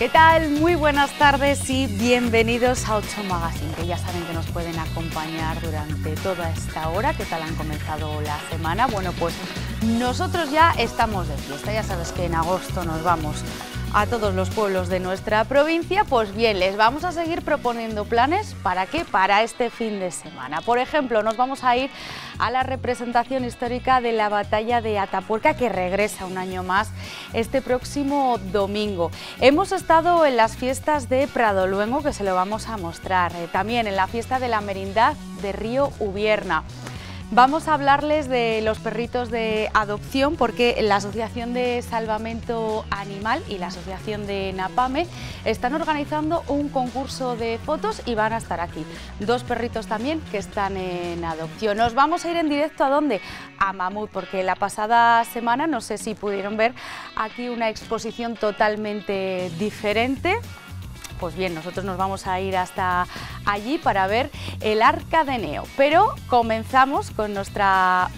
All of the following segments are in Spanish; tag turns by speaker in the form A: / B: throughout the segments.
A: ¿Qué tal? Muy buenas tardes y bienvenidos a 8 Magazine, que ya saben que nos pueden acompañar durante toda esta hora. ¿Qué tal han comenzado la semana? Bueno, pues nosotros ya estamos de fiesta, ya sabes que en agosto nos vamos a todos los pueblos de nuestra provincia, pues bien, les vamos a seguir proponiendo planes para qué, para este fin de semana. Por ejemplo, nos vamos a ir a la representación histórica de la batalla de Atapuerca que regresa un año más este próximo domingo. Hemos estado en las fiestas de Prado Luengo que se lo vamos a mostrar, eh, también en la fiesta de la merindad de Río Ubierna. Vamos a hablarles de los perritos de adopción porque la Asociación de Salvamento Animal y la Asociación de Napame están organizando un concurso de fotos y van a estar aquí. Dos perritos también que están en adopción. Nos vamos a ir en directo a dónde? A Mamut porque la pasada semana, no sé si pudieron ver, aquí una exposición totalmente diferente pues bien, nosotros nos vamos a ir hasta allí para ver el arca de Pero comenzamos con nuestra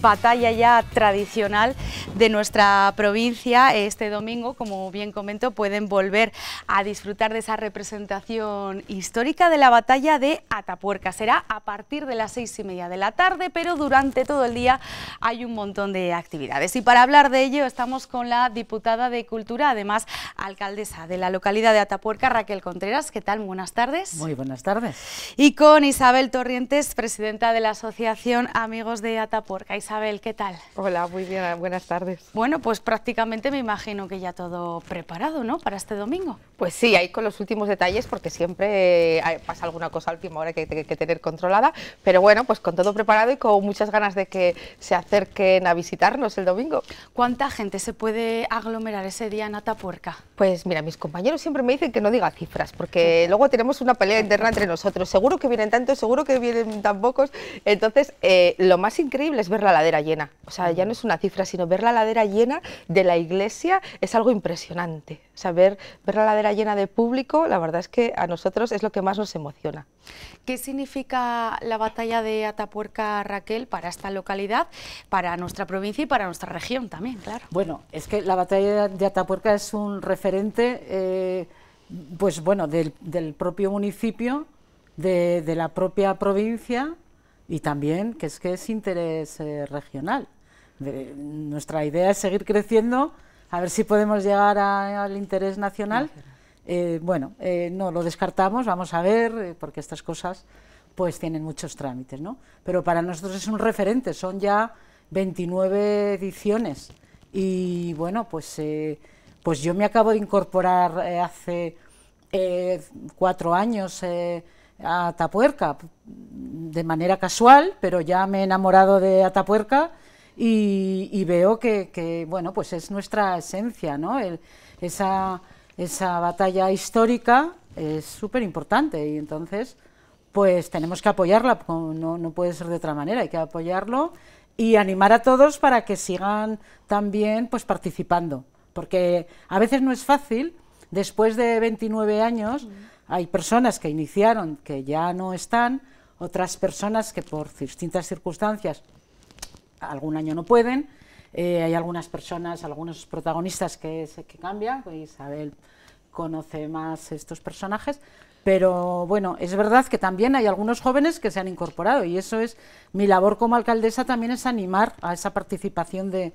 A: batalla ya tradicional de nuestra provincia. Este domingo, como bien comento, pueden volver a disfrutar de esa representación histórica de la batalla de Atapuerca. Será a partir de las seis y media de la tarde, pero durante todo el día hay un montón de actividades. Y para hablar de ello estamos con la diputada de Cultura, además alcaldesa de la localidad de Atapuerca, Raquel Contreras. ¿Qué tal? Buenas tardes. Muy buenas tardes. Y con Isabel Torrientes, presidenta de la Asociación Amigos de Atapuerca. Isabel, ¿qué tal? Hola, muy bien, buenas tardes. Bueno, pues prácticamente me imagino que ya todo preparado, ¿no? Para este domingo. Pues sí, ahí con los últimos detalles, porque
B: siempre eh, pasa alguna cosa al última hora que hay que tener controlada, pero bueno, pues con todo preparado y
A: con muchas ganas de que se acerquen a visitarnos el domingo.
B: ¿Cuánta gente se
A: puede aglomerar ese día en Atapuerca?
B: Pues mira, mis compañeros siempre me dicen que no diga cifras, porque luego tenemos una pelea interna entre nosotros. Seguro que vienen tantos, seguro que vienen tan pocos. Entonces, eh, lo más increíble es ver la ladera llena. O sea, ya no es una cifra, sino ver la ladera llena de la iglesia es algo impresionante. O sea, ver, la ladera llena de público, la verdad es que a nosotros es lo que más nos emociona.
A: ¿Qué significa la batalla de Atapuerca Raquel para esta localidad, para nuestra provincia y para nuestra región también, claro? Bueno, es que la
C: batalla de Atapuerca es un referente, eh, pues bueno, del, propio municipio, de la propia provincia y también que es que es interés eh, regional. nuestra idea es seguir creciendo, a ver si podemos llegar al interés nacional. Eh, bueno, eh, no lo descartamos, vamos a ver, porque estas cosas pues tienen muchos trámites, ¿no? Pero para nosotros es un referente, son ya 29 ediciones y bueno, pues, pues yo me acabo de incorporar hace cuatro años a Atapuerca de manera casual, pero ya me he enamorado de Atapuerca y, veo que, bueno, pues es nuestra esencia, ¿no? esa, batalla histórica es súper importante y entonces pues tenemos que apoyarla, no, no puede ser de otra manera, hay que apoyarlo y animar a todos para que sigan también pues participando, porque a veces no es fácil, después de 29 años, hay personas que iniciaron que ya no están, otras personas que por distintas circunstancias algún año no pueden. Eh, hay algunas personas, algunos protagonistas que, que cambian, Isabel conoce más estos personajes, pero bueno, es verdad que también hay algunos jóvenes que se han incorporado y eso es mi labor como alcaldesa también es animar a esa participación de,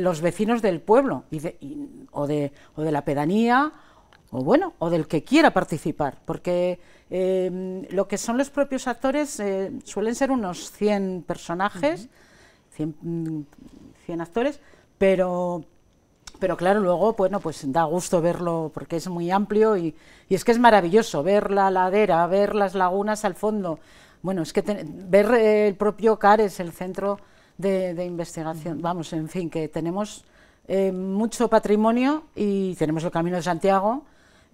C: los vecinos del pueblo o de la pedanía o bueno, o del que quiera participar, porque em, lo que son los propios actores eh, suelen ser unos 100 personajes, 100, mm, actores, pero, pero claro, luego, bueno, pues da gusto verlo porque es muy amplio y, es que es maravilloso ver la ladera, ver las lagunas al fondo, bueno, es que ver eh, el propio es el centro de, investigación, vamos, en fin, que tenemos... Eh, mucho patrimonio y tenemos el Camino de Santiago,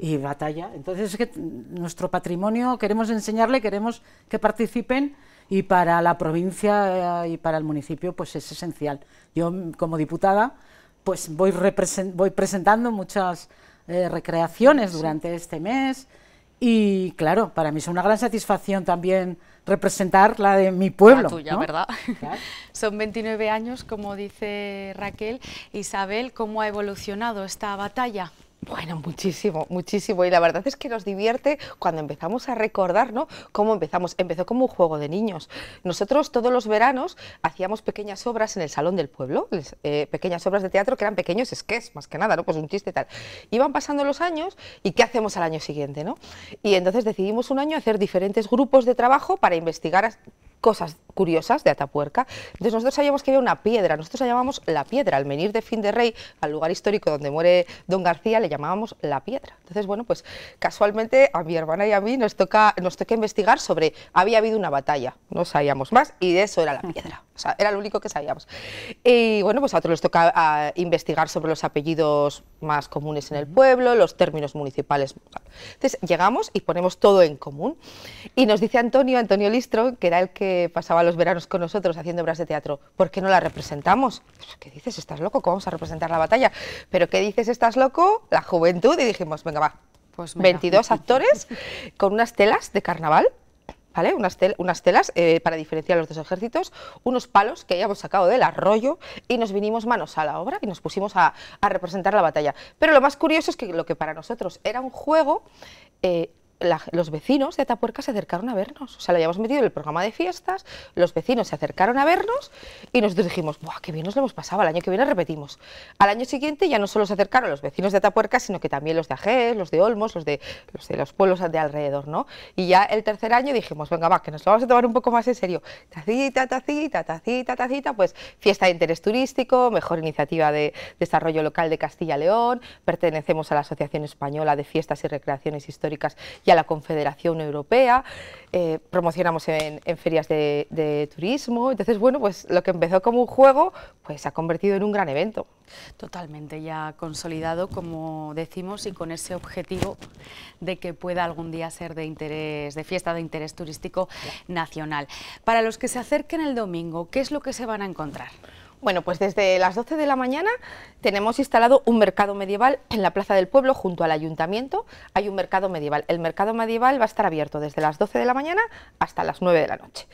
C: y batalla. Entonces es que nuestro patrimonio queremos enseñarle, queremos que participen y para la provincia eh, y para el municipio pues es esencial. Yo como diputada pues voy, voy presentando muchas eh, recreaciones durante este mes y claro, para mí es una gran satisfacción también representar la de mi pueblo. La ¿verdad?
A: Son 29 años, como dice Raquel. Isabel, ¿cómo ha evolucionado esta batalla?
B: Bueno, muchísimo, muchísimo. Y la verdad es que nos divierte cuando empezamos a recordar, ¿no? Cómo empezamos. Empezó como un juego de niños. Nosotros todos los veranos hacíamos pequeñas obras en el Salón del Pueblo, eh, pequeñas obras de teatro que eran pequeños sketches, más que nada, ¿no? Pues un chiste y tal. Iban pasando los años y ¿qué hacemos al año siguiente, ¿no? Y entonces decidimos un año hacer diferentes grupos de trabajo para investigar cosas curiosas de Atapuerca. Entonces nosotros sabíamos que había una piedra, nosotros la llamamos la piedra, al venir de Fin de Rey, al lugar histórico donde muere don García, le llamábamos la piedra. Entonces, bueno, pues casualmente a mi hermana y a mí nos toca, nos toca investigar sobre, había habido una batalla, no sabíamos más, y de eso era la piedra. O sea, era lo único que sabíamos. Y bueno, pues a otros les toca ah, investigar sobre los apellidos más comunes en el pueblo, los términos municipales. Entonces llegamos y ponemos todo en común. Y nos dice Antonio, Antonio Listro, que era el que pasaba los veranos con nosotros haciendo obras de teatro, ¿por qué no la representamos? Pues, ¿Qué dices? ¿Estás loco? ¿Cómo vamos a representar la batalla? ¿Pero qué dices? ¿Estás loco? La juventud. Y dijimos, venga, va. Pues 22 actores con unas telas de carnaval. ¿Vale? Unas, telas eh, para diferenciar los dos ejércitos, unos palos que habíamos sacado del arroyo y nos vinimos manos a la obra y nos pusimos a, representar la batalla. Pero lo más curioso es que lo que para nosotros era un juego, eh, los vecinos de Atapuerca se acercaron a vernos. O sea, lo habíamos metido en el programa de fiestas, los vecinos se acercaron a vernos y nosotros dijimos, ¡buah, qué bien nos lo hemos pasado! Al año que viene repetimos. Al año siguiente ya no solo se acercaron los vecinos de Atapuerca, sino que también los de Ajés, los de Olmos, los de los, de los pueblos de alrededor, ¿no? Y ya el tercer año dijimos, venga, va, que nos lo vamos a tomar un poco más en serio. Tacita, tacita, tacita, tacita, pues fiesta de interés turístico, mejor iniciativa de desarrollo local de Castilla-León, pertenecemos a la Asociación Española de Fiestas y Recreaciones Históricas a la Confederación Europea, eh, promocionamos en, ferias de, de, turismo, entonces bueno, pues lo que empezó como un juego, pues se ha convertido en un gran evento.
A: Totalmente, ya consolidado, como decimos, y con ese objetivo de que pueda algún día ser de interés, de fiesta de interés turístico nacional. Para los que se acerquen el domingo, ¿qué es lo que se van a encontrar? Bueno, pues desde las 12 de la mañana tenemos instalado
B: un mercado medieval en la Plaza del Pueblo junto al Ayuntamiento. Hay un mercado medieval. El mercado medieval va a estar abierto desde las 12 de la mañana hasta las 9 de la noche.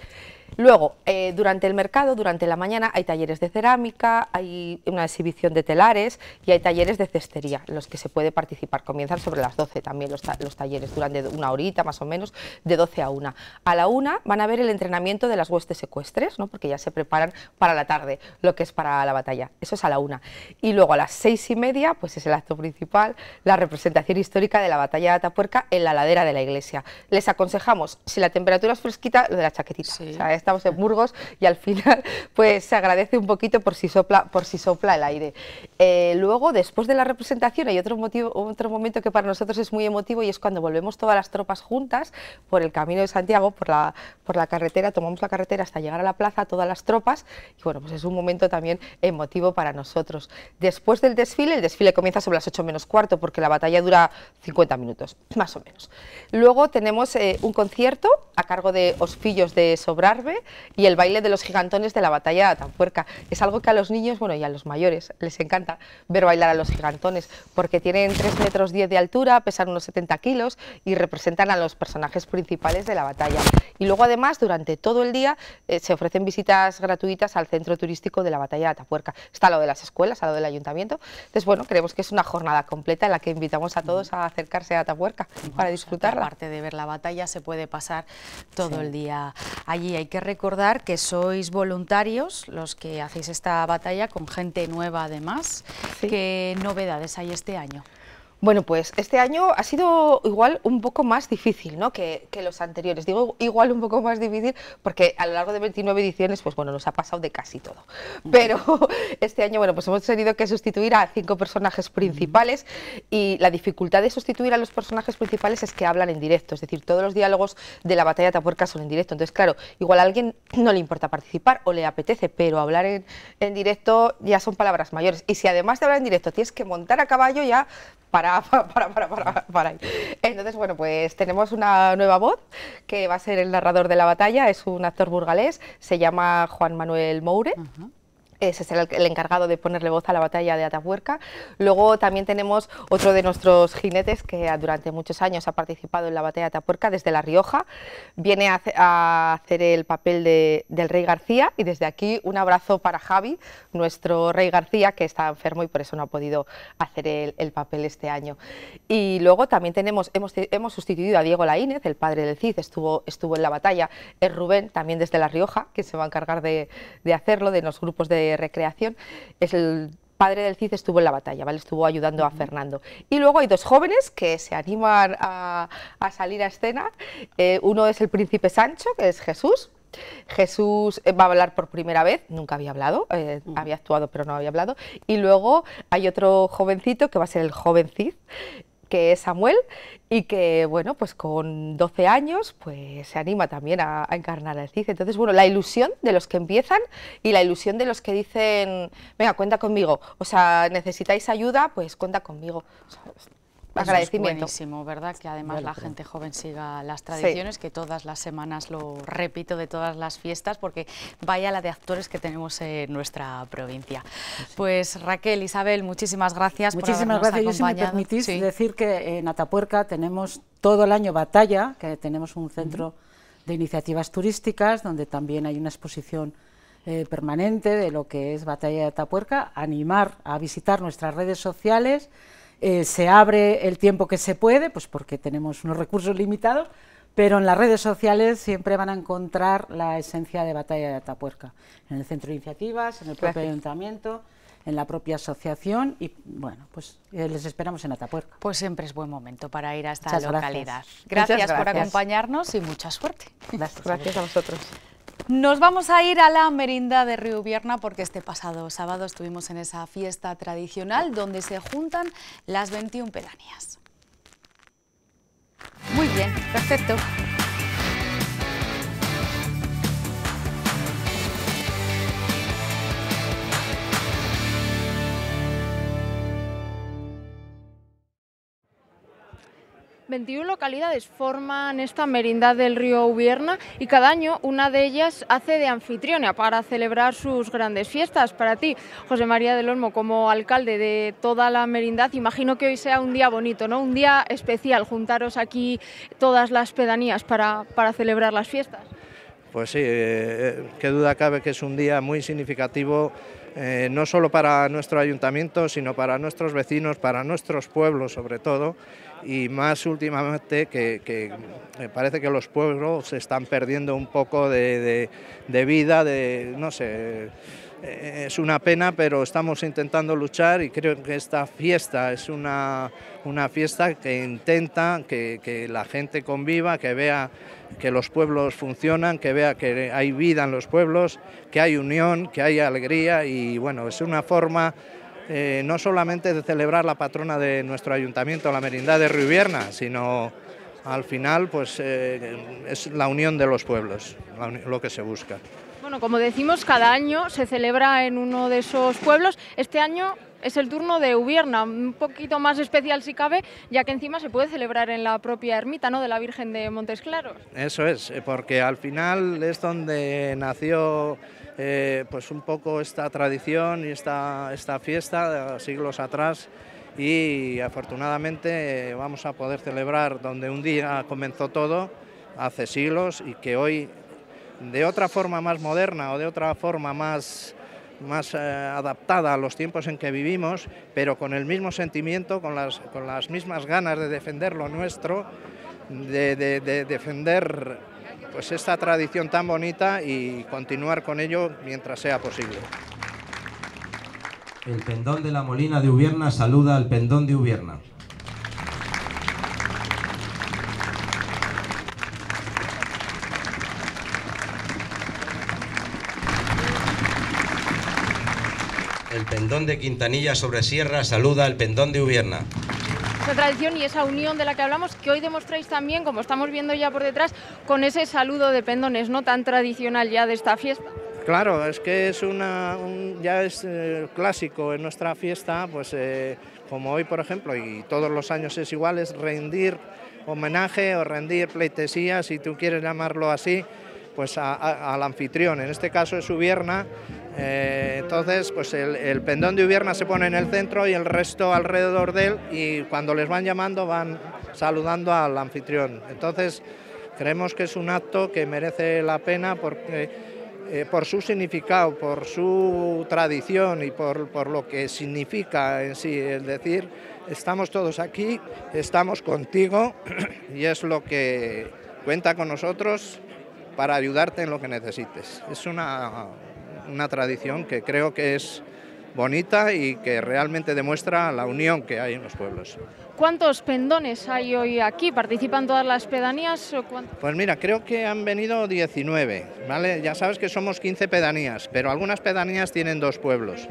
B: Luego, eh, durante el mercado, durante la mañana, hay talleres de cerámica, hay una exhibición de telares y hay talleres de cestería, en los que se puede participar. Comienzan sobre las 12 también los, los talleres, durante una horita más o menos, de 12 a 1. A la 1 van a ver el entrenamiento de las huestes secuestres, porque ya se preparan para la tarde, lo que es para la batalla. Eso es a la 1. Y luego a las 6 y media, pues es el acto principal, la representación histórica de la batalla de Atapuerca en la ladera de la iglesia. Les aconsejamos, si la temperatura es fresquita, lo de la chaquetita estamos en Burgos y al final pues se agradece un poquito por si sopla, por si sopla el aire. Eh, luego, después de la representación, hay otro, motivo, otro momento que para nosotros es muy emotivo y es cuando volvemos todas las tropas juntas por el Camino de Santiago, por la, por la carretera, tomamos la carretera hasta llegar a la plaza, todas las tropas, y bueno, pues es un momento también emotivo para nosotros. Después del desfile, el desfile comienza sobre las 8 menos cuarto, porque la batalla dura 50 minutos, más o menos. Luego tenemos eh, un concierto a cargo de Osfillos de Sobrar y el baile de los gigantones de la batalla de Atapuerca, Es algo que a los niños, bueno, y a los mayores les encanta ver bailar a los gigantones, porque tienen 3 metros 10 de altura, pesan unos 70 kilos y representan a los personajes principales de la batalla. Y luego además, durante todo el día, eh, se ofrecen visitas gratuitas al centro turístico de la batalla de Atapuerca. Está lo de las escuelas, a lo del ayuntamiento. Entonces, bueno, creemos que es una jornada completa en la que invitamos a todos a acercarse a Atapuerca para pues, disfrutarla. Aparte de ver
A: la batalla, se puede pasar todo el día allí. Hay que que recordar que sois voluntarios los que hacéis esta batalla con gente nueva además. ¿Qué novedades hay este año?
B: Bueno, pues este año ha sido igual un poco más difícil ¿no? que, los anteriores. Digo igual un poco más difícil porque a lo largo de 29 ediciones, pues bueno, nos ha pasado de casi todo. Pero este año, bueno, pues hemos tenido que sustituir a cinco personajes principales y la dificultad de sustituir a los personajes principales es que hablan en directo. Es decir, todos los diálogos de la batalla de Tapuerca son en directo. Entonces, claro, igual a alguien no le importa participar o le apetece, pero hablar en, en directo ya son palabras mayores. Y si además de hablar en directo tienes que montar a caballo ya para para, para, para, Entonces, bueno, pues tenemos una nueva voz que va a ser el narrador de la batalla, es un actor burgalés, se llama Juan Manuel Moure ese será el, encargado de ponerle voz a la batalla de Atapuerca. Luego también tenemos otro de nuestros jinetes que ah, durante muchos años ha participado en la batalla de Atapuerca desde La Rioja. Viene a, hacer el papel del Rey García y desde aquí un abrazo para Javi, nuestro Rey García, que está enfermo y por eso no ha podido hacer el, papel este año. Y luego también tenemos, hemos, sustituido a Diego Laínez, el padre del CID, estuvo, estuvo en la batalla. Es Rubén, también desde La Rioja, que se va a encargar de hacerlo, de los grupos de recreación, es el padre del Cid estuvo en la batalla, ¿vale? estuvo ayudando a Fernando. Y luego hay dos jóvenes que se animan a, salir a escena. Eh, uno es el príncipe Sancho, que es Jesús. Jesús eh, va a hablar por primera vez, nunca había hablado, eh, había actuado pero no había hablado. Y luego hay otro jovencito que va a ser el joven Cid, que es Samuel y que, bueno, pues con 12 años pues se anima también a, encarnar el CID. Entonces, bueno, la ilusión de los que empiezan y la ilusión de los que dicen, venga, cuenta conmigo, o sea, necesitáis ayuda, pues cuenta conmigo agradecimiento. es
A: buenísimo, ¿verdad? Que además la pues gente joven siga las tradiciones, que todas las semanas lo repito de todas las fiestas, porque vaya la de actores que tenemos en nuestra provincia. Pues, pues Raquel, Isabel, muchísimas gracias muchísimas por habernos gracias. Acompañado.
C: si permitís decir que en Atapuerca tenemos todo el año Batalla, que tenemos un centro de iniciativas turísticas, donde también hay una exposición eh, permanente de lo que es Batalla de Atapuerca, animar a visitar nuestras redes sociales, eh, se abre el tiempo que se puede, pues porque tenemos unos recursos limitados, pero en las redes sociales siempre van a encontrar la esencia de Batalla de Atapuerca, en el centro de iniciativas, en el propio ayuntamiento, en la propia asociación y bueno,
A: pues eh, les esperamos en Atapuerca. Pues siempre es buen momento para ir a esta localidad. Gracias. por acompañarnos y mucha suerte. gracias a vosotros. Nos vamos a ir a la merienda de Río Vierna porque este pasado sábado estuvimos en esa fiesta tradicional donde se juntan las 21 pedanías. Muy bien, perfecto.
D: 21 localidades forman esta merindad del río Ubierna y cada año una de ellas hace de anfitriona para celebrar sus grandes fiestas. Para ti, José María del Olmo, como alcalde de toda la merindad, imagino que hoy sea un día bonito, ¿no? un día especial, juntaros aquí todas las pedanías para, celebrar las fiestas.
E: Pues sí, eh, eh, qué duda cabe que es un día muy significativo, eh, no solo para nuestro ayuntamiento, sino para nuestros vecinos, para nuestros pueblos sobre todo y más últimamente que, parece que los pueblos se están perdiendo un poco de, vida, de no sé eh, es una pena, pero estamos intentando luchar y creo que esta fiesta es una, fiesta que intenta que, que, la gente conviva, que vea que los pueblos funcionan, que vea que hay vida en los pueblos, que hay unión, que hay alegría y bueno, es una forma eh, no solamente de celebrar la patrona de nuestro ayuntamiento, la merindad de ribierna sino al final pues eh, es la unión de los pueblos, lo que se busca.
D: Bueno, como decimos, cada año se celebra en uno de esos pueblos. Este año es el turno de Ubierna, un poquito más especial si cabe, ya que encima se puede celebrar en la propia ermita ¿no? de la Virgen de Montes
E: Eso es, eh, porque al final es donde nació eh, pues un poco esta tradición y esta, esta fiesta siglos atrás y afortunadamente eh, vamos a poder celebrar donde un día comenzó todo, hace siglos, y que hoy de otra forma más moderna o de otra forma más más eh, adaptada a los tiempos en que vivimos, pero con el mismo sentimiento, con las, con las mismas ganas de defender lo nuestro, de, defender pues esta tradición tan bonita y continuar con ello mientras sea posible. El pendón de la Molina de Ubierna saluda al pendón de Ubierna. pendón de Quintanilla sobre Sierra saluda al pendón de Ubierna.
D: Esa tradición y esa unión de la que hablamos, que hoy demostráis también, como estamos viendo ya por detrás, con ese saludo de pendones, no tan tradicional ya de esta fiesta.
E: Claro, es que es una, ya es eh, clásico en nuestra fiesta, pues eh, como hoy por ejemplo, y todos los años es igual, es rendir homenaje o rendir pleitesía, si tú quieres llamarlo así, pues al anfitrión, en este caso es Ubierna, eh, entonces, pues el, pendón de Ubierna se pone en el centro y el resto alrededor de él y cuando les van llamando van saludando al anfitrión. Entonces, creemos que es un acto que merece la pena porque, eh, por su significado, por su tradición y por, por lo que significa en sí, es decir, estamos todos aquí, estamos contigo y es lo que cuenta con nosotros para ayudarte en lo que necesites. Es una una tradición que creo que es bonita y que realmente demuestra la unión que hay en los pueblos.
D: ¿Cuántos pendones hay hoy aquí? ¿Participan todas las pedanías? O pues
E: mira, creo que han venido 19, ¿vale? Ya sabes que somos 15 pedanías, pero algunas pedanías tienen dos pueblos.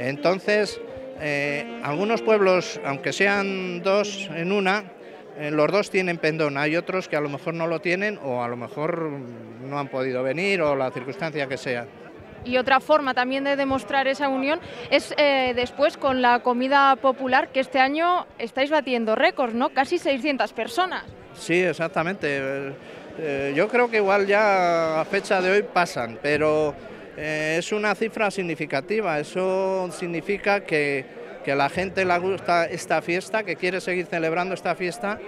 E: Entonces, eh, algunos pueblos, aunque sean dos en una, eh, los dos tienen pendón. Hay otros que a lo mejor no lo tienen o a lo mejor no han podido venir o la circunstancia que sea
D: y otra forma también de demostrar esa unión es eh, después con la comida popular, que este año estáis batiendo récords, ¿no? Casi 600 personas.
E: Sí, exactamente. Eh, eh, yo creo que igual ya a fecha de hoy pasan, pero es una cifra significativa. Eso significa que, que a la gente le gusta esta fiesta, que quiere seguir celebrando esta fiesta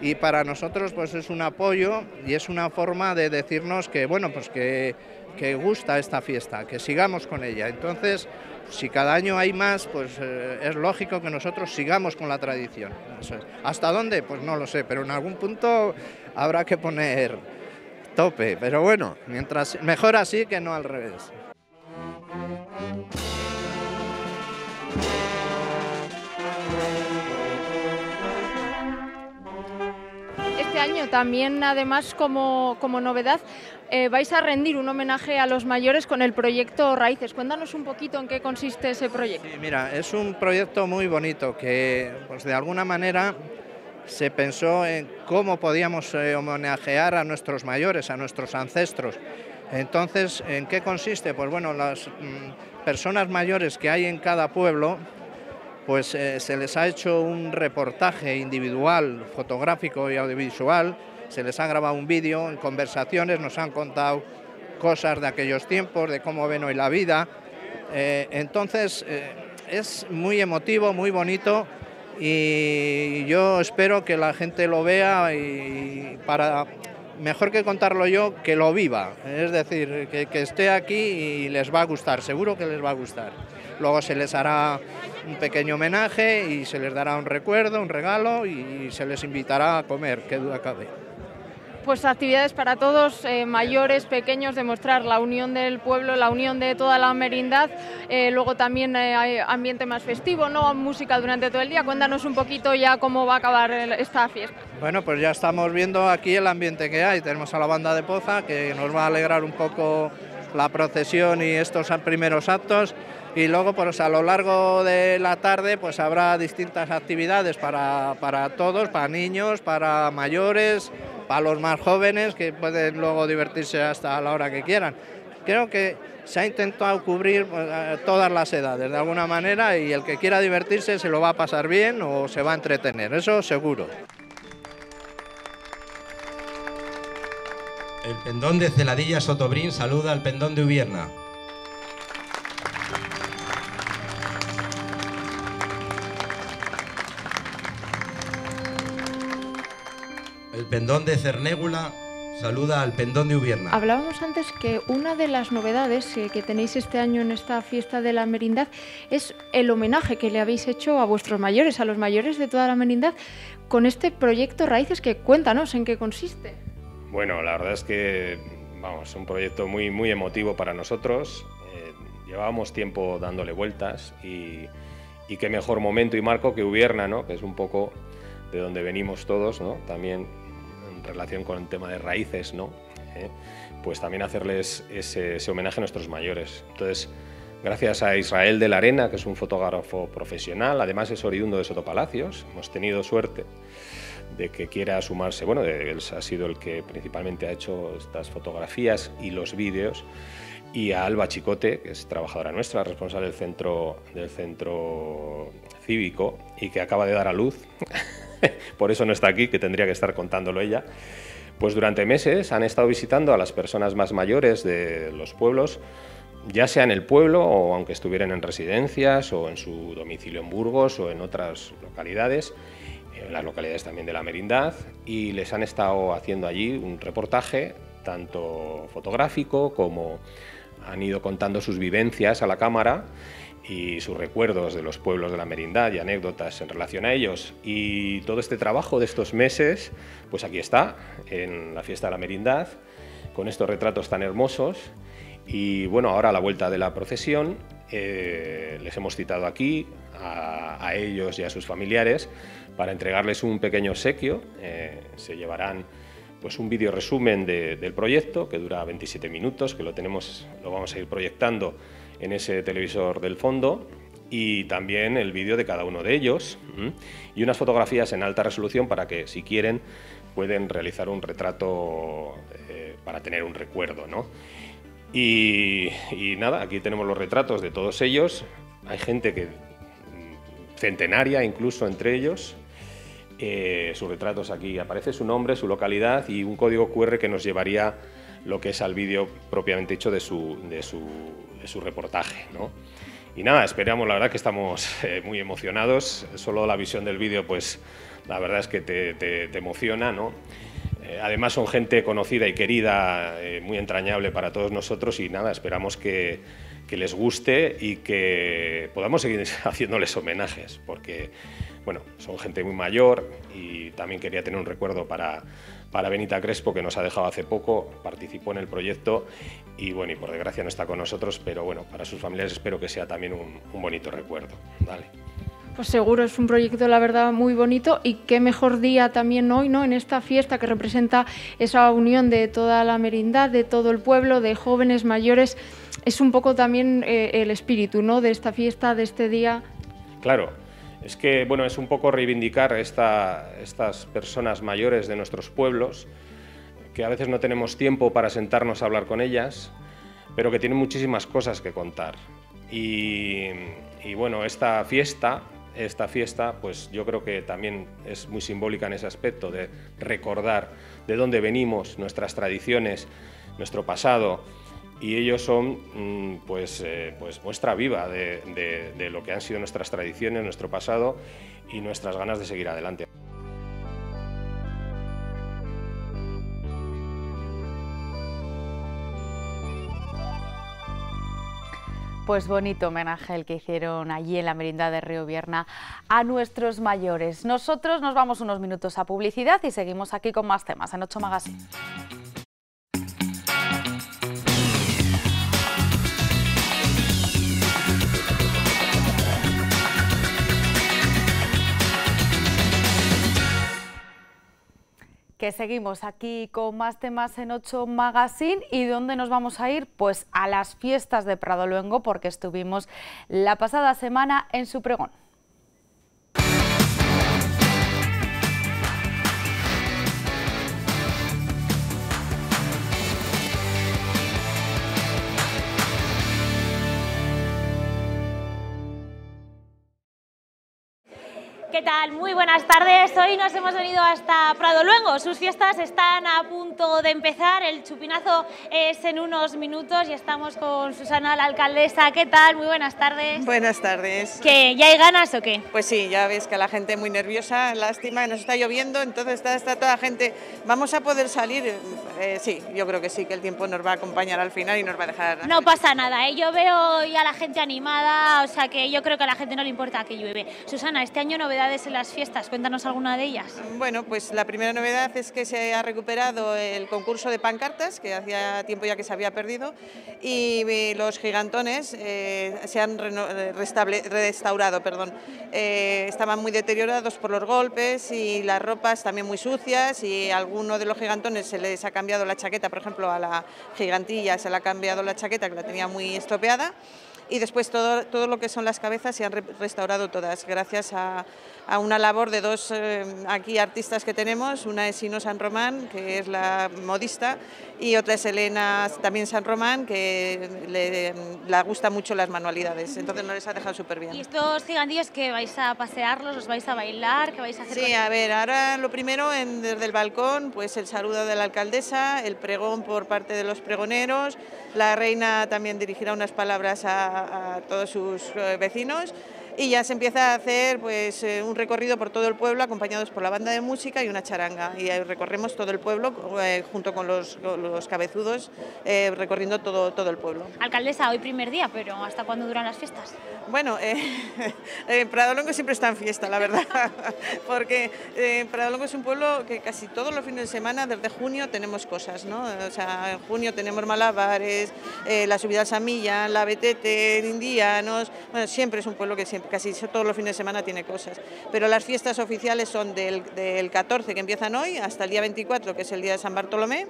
E: y para nosotros pues es un apoyo y es una forma de decirnos que bueno pues que que gusta esta fiesta, que sigamos con ella. Entonces, si cada año hay más, pues eh, es lógico que nosotros sigamos con la tradición. ¿Hasta dónde? Pues no lo sé, pero en algún punto habrá que poner tope. Pero bueno, mientras, mejor así que no al revés.
D: año. También, además, como, como novedad, eh, vais a rendir un homenaje a los mayores con el proyecto Raíces. Cuéntanos un poquito en qué consiste ese proyecto.
E: mira, es un proyecto muy bonito que, pues, de alguna manera, se pensó en cómo podíamos eh, homenajear a nuestros mayores, a nuestros ancestros. Entonces, ¿en qué consiste? Pues bueno, las mm, personas mayores que hay en cada pueblo pues eh, se les ha hecho un reportaje individual, fotográfico y audiovisual, se les ha grabado un vídeo, en conversaciones nos han contado cosas de aquellos tiempos, de cómo ven hoy la vida. Eh, entonces, eh, es muy emotivo, muy bonito y yo espero que la gente lo vea y para, mejor que contarlo yo, que lo viva. Es decir, que, que esté aquí y les va a gustar, seguro que les va a gustar. Luego se les hará un pequeño homenaje y se les dará un recuerdo, un regalo y se les invitará a comer, qué duda cabe.
D: Pues actividades para todos, eh, mayores, pequeños, demostrar la unión del pueblo, la unión de toda la merindad. Eh, luego también eh, hay ambiente más festivo, ¿no? Música durante todo el día. Cuéntanos un poquito ya cómo va a acabar esta fiesta.
E: Bueno, pues ya estamos viendo aquí el ambiente que hay. Tenemos a la banda de Poza que nos va a alegrar un poco la procesión y estos primeros actos y luego pues a lo largo de la tarde pues habrá distintas actividades para, todos, para niños, para mayores, para los más jóvenes que pueden luego divertirse hasta la hora que quieran. Creo que se ha intentado cubrir pues, eh, todas las edades de alguna manera y el que quiera divertirse se lo va a pasar bien o se va a entretener, eso seguro. El pendón de Celadilla Sotobrín saluda al pendón de Ubierna. El pendón de Cernégula saluda al pendón de Ubierna.
D: Hablábamos antes que una de las novedades eh, que tenéis este año en esta fiesta de la merindad es el homenaje que le habéis hecho a vuestros mayores, a los mayores de toda la merindad, con este proyecto Raíces que cuéntanos en qué consiste.
F: Bueno, la verdad es que, vamos, un proyecto muy, muy emotivo para nosotros. Eh, llevábamos tiempo dándole vueltas y, qué mejor momento y marco que Ubierna, Que es un poco de donde venimos todos, También en relación con el tema de raíces, ¿no? Eh, pues también hacerles ese, homenaje a nuestros mayores. Entonces, gracias a Israel de la Arena, que es un fotógrafo profesional, además es oriundo de Sotopalacios, hemos tenido suerte de que quiera sumarse. Bueno, él ha sido el que principalmente ha hecho estas fotografías y los vídeos. Y a Alba Chicote, que es trabajadora nuestra, responsable del centro, del centro cívico y que acaba de dar a luz, por eso no está aquí, que tendría que estar contándolo ella. Pues durante meses han estado visitando a las personas más mayores de los pueblos ya sea en el pueblo o aunque estuvieran en residencias o en su domicilio en Burgos o en otras localidades en las localidades también de la Merindad y les han estado haciendo allí un reportaje tanto fotográfico como han ido contando sus vivencias a la cámara y sus recuerdos de los pueblos de la merindad y anécdotas en relación a ellos. Y todo este trabajo de estos meses, pues aquí está, en la fiesta de la merindad, con estos retratos tan hermosos. Y bueno, ahora a la vuelta de la procesión, eh, les hemos citado aquí, a ellos y a sus familiares, para entregarles un pequeño obsequio eh, se llevarán pues un vídeo resumen del proyecto que dura 27 minutos, que lo tenemos, lo vamos a ir proyectando en ese televisor del fondo y también el vídeo de cada uno de ellos y unas fotografías en alta resolución para que si quieren pueden realizar un retrato eh, para tener un recuerdo. ¿no? Y, y, nada, aquí tenemos los retratos de todos ellos. Hay gente que mm, centenaria incluso entre ellos eh, sus retratos aquí. Aparece su nombre, su localidad y un código QR que nos llevaría lo que es al vídeo propiamente dicho de su, de su, reportaje. Y nada, esperamos, la verdad que estamos eh, muy emocionados. Solo la visión del vídeo, pues la verdad es que te, te, emociona, ¿no? Eh, además son gente conocida y querida, muy entrañable para todos nosotros y nada, esperamos que, les guste y que podamos seguir haciéndoles homenajes, porque bueno, son gente muy mayor y también quería tener un recuerdo para, para Benita Crespo, que nos ha dejado hace poco, participó en el proyecto y bueno, y por desgracia no está con nosotros, pero bueno, para sus familias espero que sea también un, bonito recuerdo. Dale.
D: Pues seguro, es un proyecto, la verdad, muy bonito y qué mejor día también hoy, ¿no? En esta fiesta que representa esa unión de toda la merindad, de todo el pueblo, de jóvenes, mayores. Es un poco también eh, el espíritu, ¿no? De esta fiesta, de este día.
F: Claro, es que bueno, es un poco reivindicar a estas personas mayores de nuestros pueblos, que a veces no tenemos tiempo para sentarnos a hablar con ellas, pero que tienen muchísimas cosas que contar. Y, y bueno, esta fiesta, esta fiesta, pues yo creo que también es muy simbólica en ese aspecto de recordar de dónde venimos, nuestras tradiciones, nuestro pasado y ellos son mm, pues, eh, pues, muestra viva de, lo que han sido nuestras tradiciones, nuestro pasado y nuestras ganas de seguir adelante.
A: Pues bonito homenaje el que hicieron allí en la merindad de Río Vierna a nuestros mayores. Nosotros nos vamos unos minutos a publicidad y seguimos aquí con más temas en 8 Magazine. seguimos aquí con más temas en 8 Magazine y dónde nos vamos a ir, pues a las fiestas de Prado Luengo porque estuvimos la pasada semana en su pregón.
G: ¿Qué tal? Muy buenas tardes. Hoy nos hemos venido hasta Prado Luengo. Sus fiestas están a punto de empezar. El chupinazo es en unos minutos y estamos con Susana, la alcaldesa. ¿Qué tal? Muy buenas tardes.
H: Buenas tardes. ¿Qué? ¿Ya hay ganas o qué? Pues sí, ya ves que la gente muy nerviosa. Lástima que nos está lloviendo, entonces está, toda la gente. ¿Vamos a poder salir? Eh, sí, yo creo que sí, que el tiempo nos va a acompañar al final y nos va a dejar. No
G: pasa nada. ¿eh? Yo veo a la gente animada, o sea que yo creo que a la gente no le importa que llueve. Susana, este año novedad en las fiestas? Cuéntanos alguna de ellas.
H: Bueno, pues la primera novedad es que se ha recuperado el concurso de pancartas, que hacía tiempo ya que se había perdido, y eh, los gigantones eh, se han eh, restaurado. Perdón. estaban muy deteriorados por los golpes y las ropas también muy sucias y a alguno de los gigantones se les ha cambiado la chaqueta, por ejemplo, a la gigantilla se le ha cambiado la chaqueta que la tenía muy estropeada y después todo, todo lo que son las cabezas se han restaurado todas gracias a, a una labor de dos eh, aquí artistas que tenemos, una es Sino San Román, que es la modista, y otra es Elena también San Román, que le, gustan gusta mucho las manualidades, entonces no les ha dejado súper bien. ¿Y
G: estos gigantillos que vais a pasearlos, los vais a bailar, que vais a hacer? Sí, a ver,
H: ahora lo primero, en, desde el balcón, pues el saludo de la alcaldesa, el pregón por parte de los pregoneros, la reina también dirigirá unas palabras a todos sus eh, vecinos, y ya se empieza a hacer pues, eh, un recorrido por todo el pueblo acompañados por la banda de música y una charanga. Y ahí recorremos todo el pueblo eh, junto con los, cabezudos, eh, recorriendo todo, todo el pueblo.
G: Alcaldesa, hoy primer día, pero ¿hasta cuándo duran las fiestas?
H: Bueno, eh, Pradolongo siempre está en fiesta, la verdad, porque Longo es un pueblo que casi todos los fines de semana, desde junio, tenemos cosas, en junio tenemos malabares, la subida a Samilla, la Betete, indianos, bueno, siempre es un pueblo que siempre casi todos los fines de semana tiene cosas. Pero las fiestas oficiales son del, 14, que empiezan hoy, hasta el día 24, que es el día de San Bartolomé,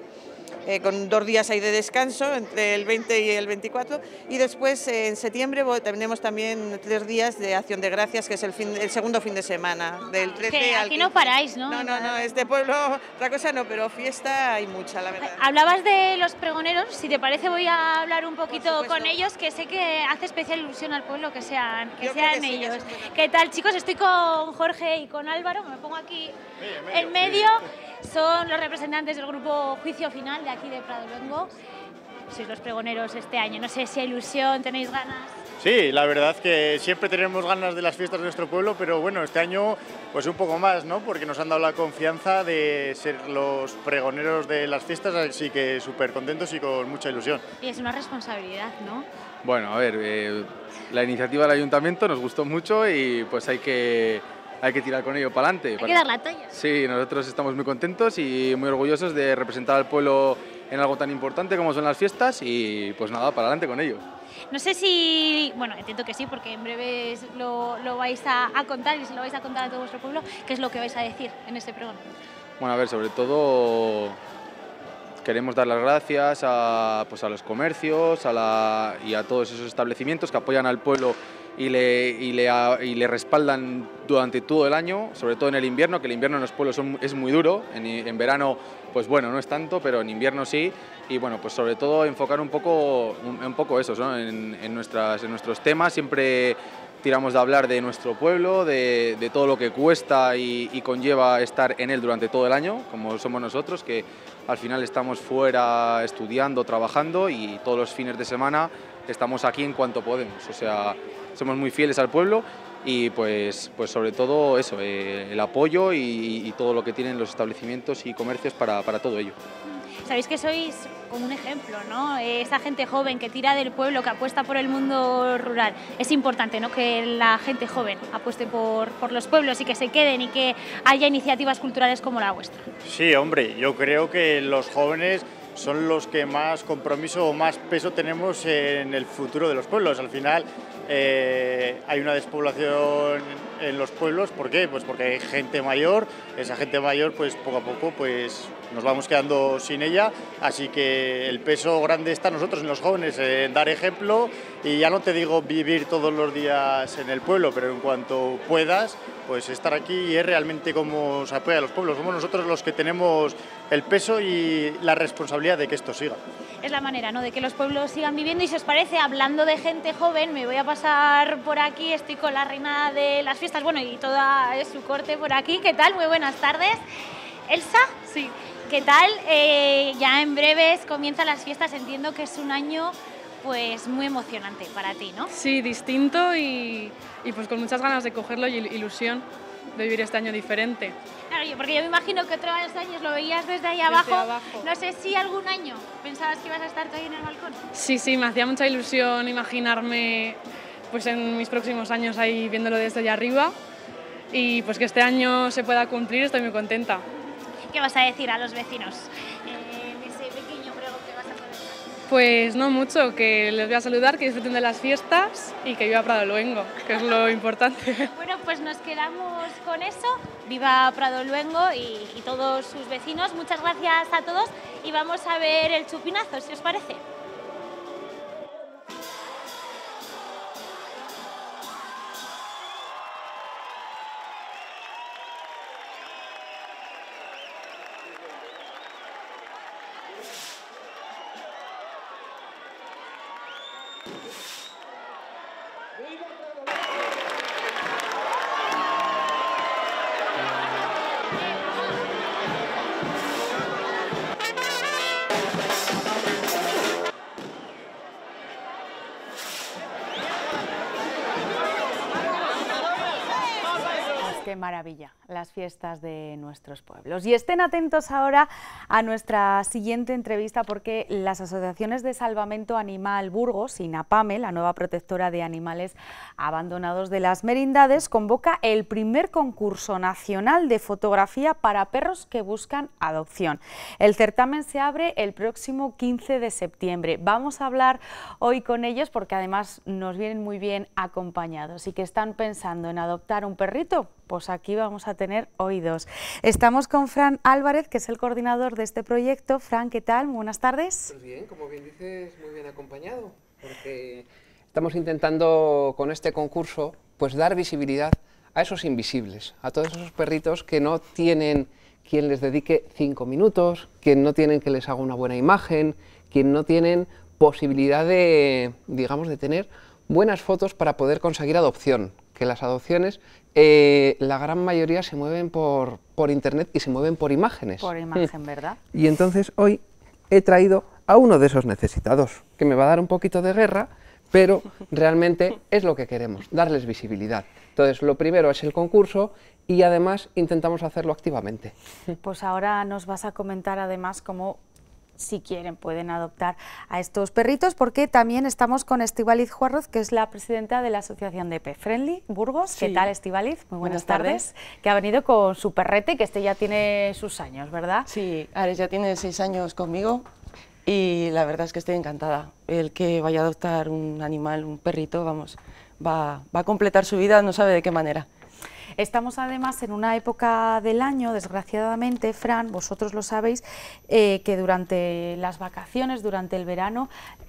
H: eh, con dos días ahí de descanso, entre el 20 y el 24. Y después, eh, en septiembre, tenemos también tres días de Acción de Gracias, que es el, fin, el segundo fin de semana, del 13 aquí no paráis, ¿no? No, no, no, este pueblo, otra cosa no, pero fiesta hay mucha, la verdad.
G: Hablabas de los pregoneros, si te parece voy a hablar un poquito con ellos, que sé que hace especial ilusión al pueblo que sean ellos. ¿Qué tal, chicos? Estoy con Jorge y con Álvaro, me pongo aquí en medio. Son los representantes del grupo Juicio Final de aquí de Prado Lengo. Sois los pregoneros este año. No sé si hay ilusión, tenéis ganas.
I: Sí, la verdad que siempre tenemos ganas de las fiestas de nuestro pueblo, pero bueno, este año pues un poco más, ¿no? Porque nos han dado la confianza de ser los pregoneros de las fiestas, así que súper contentos y con mucha ilusión.
G: Y es una responsabilidad, ¿no?
I: Bueno, a
J: ver, eh, la iniciativa del ayuntamiento nos gustó mucho y pues hay que, hay que tirar con ello para adelante. Hay que dar la talla. Sí, nosotros estamos muy contentos y muy orgullosos de representar al pueblo en algo tan importante como son las fiestas y pues nada, para adelante con ello.
G: No sé si, bueno, entiendo que sí, porque en breve lo, vais a, contar y si lo vais a contar a todo vuestro pueblo, qué es lo que vais a decir en este programa.
J: Bueno, a ver, sobre todo Queremos dar las gracias a, pues a los comercios a la, y a todos esos establecimientos que apoyan al pueblo y le, y le, respaldan durante todo el año, sobre todo en el invierno, que el invierno en los pueblos es muy duro, en, verano pues bueno, no es tanto, pero en invierno sí, y bueno, pues sobre todo enfocar un poco, poco eso, en, nuestras, en nuestros temas, siempre tiramos de hablar de nuestro pueblo, de, todo lo que cuesta y, conlleva estar en él durante todo el año, como somos nosotros, que al final estamos fuera estudiando, trabajando y todos los fines de semana estamos aquí en cuanto podemos. O sea, somos muy fieles al pueblo y pues, pues sobre todo eso, eh, el apoyo y, todo lo que tienen los establecimientos y comercios para, para todo ello.
G: Sabéis que sois como un ejemplo, ¿no? Esa gente joven que tira del pueblo, que apuesta por el mundo rural. Es importante, ¿no? Que la gente joven apueste por, los pueblos y que se queden y que haya iniciativas culturales como la vuestra.
I: Sí, hombre, yo creo que los jóvenes son los que más compromiso o más peso tenemos en el futuro de los pueblos. Al final eh, hay una despoblación en los pueblos, ¿por qué? Pues porque hay gente mayor, esa gente mayor pues poco a poco pues nos vamos quedando sin ella, así que el peso grande está nosotros, en los jóvenes, en dar ejemplo y ya no te digo vivir todos los días en el pueblo, pero en cuanto puedas, pues estar aquí y es realmente como se apoya a los pueblos, somos nosotros los que tenemos el peso y la responsabilidad de que esto siga.
G: Es la manera, ¿no?, de que los pueblos sigan viviendo y si os parece, hablando de gente joven, me voy a pasar por aquí, estoy con la reina de las fiestas, bueno, y toda su corte por aquí, ¿qué tal? Muy buenas tardes. Elsa, sí. ¿Qué tal? Eh, ya en breves comienzan las fiestas, entiendo que es un año pues muy emocionante para ti, ¿no?
A: Sí, distinto y, pues con muchas ganas de cogerlo y ilusión de vivir este año diferente.
G: Claro, porque yo me imagino que otros años lo veías desde ahí abajo. No sé si algún año pensabas que ibas a estar ahí en el balcón.
A: Sí, sí, me hacía mucha ilusión imaginarme
G: pues en mis próximos años ahí viéndolo desde allá arriba y pues que este año se pueda cumplir, estoy muy contenta. ¿Qué vas a decir a los vecinos ese eh, pequeño prego que vas a
A: Pues no mucho, que les voy a saludar, que disfruten de las fiestas y que viva Prado Luengo, que es lo importante.
G: bueno, pues nos quedamos con eso. Viva Prado Luengo y todos sus vecinos. Muchas gracias a todos y vamos a ver el chupinazo, si os parece.
A: fiestas de nuestros pueblos. Y estén atentos ahora a nuestra siguiente entrevista porque las asociaciones de salvamento animal Burgos, y NAPAME, la nueva protectora de animales abandonados de las merindades, convoca el primer concurso nacional de fotografía para perros que buscan adopción. El certamen se abre el próximo 15 de septiembre. Vamos a hablar hoy con ellos porque además nos vienen muy bien acompañados y que están pensando en adoptar un perrito, pues aquí vamos a tener oídos. Estamos con Fran Álvarez, que es el coordinador de este proyecto. Fran, ¿qué tal? buenas tardes.
K: Pues bien, como bien dices, muy bien acompañado, porque estamos intentando con este concurso pues dar visibilidad a esos invisibles, a todos esos perritos que no tienen quien les dedique cinco minutos, quien no tienen que les haga una buena imagen, quien no tienen posibilidad de, digamos, de tener buenas fotos para poder conseguir adopción, que las adopciones eh, la gran mayoría se mueven por, internet y se mueven por imágenes. Por mm. imagen, ¿verdad? Y entonces hoy he traído a uno de esos necesitados, que me va a dar un poquito de guerra, pero realmente es lo que queremos, darles visibilidad. Entonces, lo primero es el concurso y además intentamos hacerlo activamente.
A: Pues ahora nos vas a comentar además cómo si quieren, pueden adoptar a estos perritos, porque también estamos con Estivaliz Juarroz, que es la presidenta de la Asociación de Pet Friendly Burgos. ¿Qué tal, Estivaliz? Muy buenas, tardes. Que ha venido con su perrete, que este ya tiene sus años, ¿verdad? Sí, Ares ya tiene seis años
L: conmigo y la verdad es que estoy encantada. El que vaya a adoptar un animal, un perrito, vamos, va a completar su vida, no sabe de qué manera.
A: Estamos además en una época del año, desgraciadamente, Fran, vosotros lo sabéis, eh, que durante las vacaciones, durante el verano,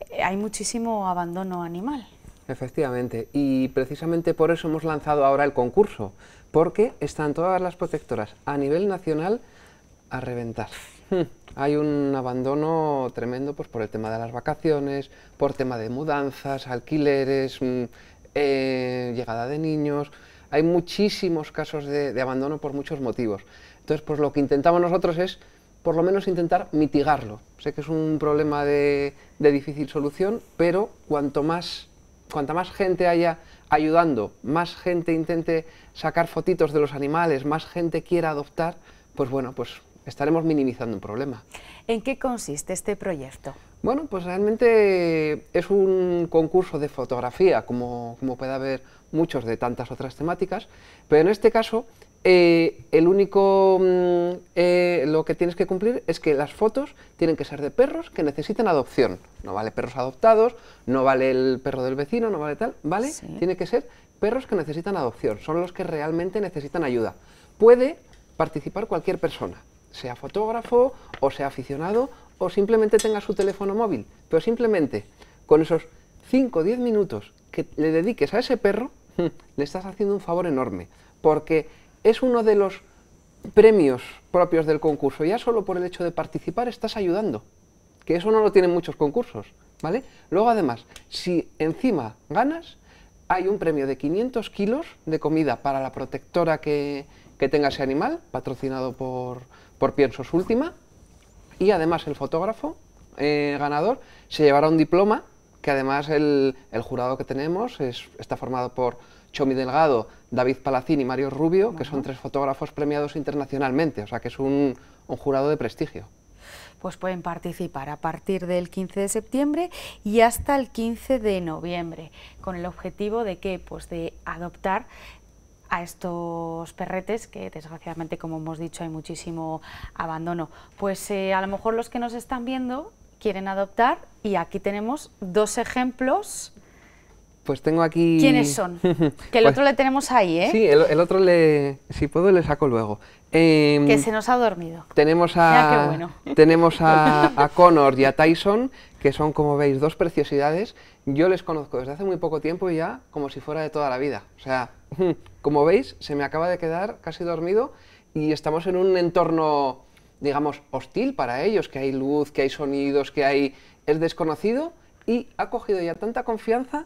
A: eh, hay muchísimo abandono animal.
K: Efectivamente, y precisamente por eso hemos lanzado ahora el concurso, porque están todas las protectoras a nivel nacional a reventar. Hay un abandono tremendo pues, por el tema de las vacaciones, por tema de mudanzas, alquileres, mm, eh, llegada de niños hay muchísimos casos de, abandono por muchos motivos. Entonces, pues lo que intentamos nosotros es, por lo menos, intentar mitigarlo. Sé que es un problema de, difícil solución, pero cuanto más, cuanta más gente haya ayudando, más gente intente sacar fotitos de los animales, más gente quiera adoptar, pues bueno, pues estaremos minimizando un problema.
A: ¿En qué consiste este proyecto?
K: Bueno, pues realmente es un concurso de fotografía, como, puede haber muchos de tantas otras temáticas, pero en este caso eh, el único mm, eh, lo que tienes que cumplir es que las fotos tienen que ser de perros que necesitan adopción. No vale perros adoptados, no vale el perro del vecino, no vale tal, ¿vale? Tiene que ser perros que necesitan adopción, son los que realmente necesitan ayuda. Puede participar cualquier persona, sea fotógrafo o sea aficionado o simplemente tenga su teléfono móvil, pero simplemente con esos 5 o 10 minutos que le dediques a ese perro, le estás haciendo un favor enorme, porque es uno de los premios propios del concurso. Ya solo por el hecho de participar estás ayudando, que eso no lo tienen muchos concursos, ¿vale? Luego además, si encima ganas, hay un premio de 500 kilos de comida para la protectora que, tenga ese animal, patrocinado por, por Piensos Última, y además el fotógrafo eh, ganador se llevará un diploma, que además el, jurado que tenemos está formado por Chomi Delgado, David Palacín y Mario Rubio, que son tres fotógrafos premiados internacionalmente, o sea que es un, jurado de prestigio
A: pues pueden participar a partir del 15 de septiembre y hasta el 15 de noviembre, con el objetivo de qué pues de adoptar a estos perretes, que desgraciadamente, como hemos dicho, hay muchísimo abandono. Pues eh, a lo mejor los que nos están viendo quieren adoptar y aquí tenemos dos ejemplos.
K: Pues tengo aquí... ¿Quiénes son? que el pues otro le
A: tenemos ahí, ¿eh? Sí, el,
K: otro le... Si puedo, le saco luego. Em, que se
A: nos ha dormido.
K: Tenemos a, tenemos a, a Connor y a Tyson, que son, como veis, dos preciosidades. Yo les conozco desde hace muy poco tiempo y ya como si fuera de toda la vida. O sea, Como veis, se me acaba de quedar casi dormido y estamos en un entorno, digamos, hostil para ellos, que hay luz, que hay sonidos, que hay... es desconocido y ha cogido ya tanta confianza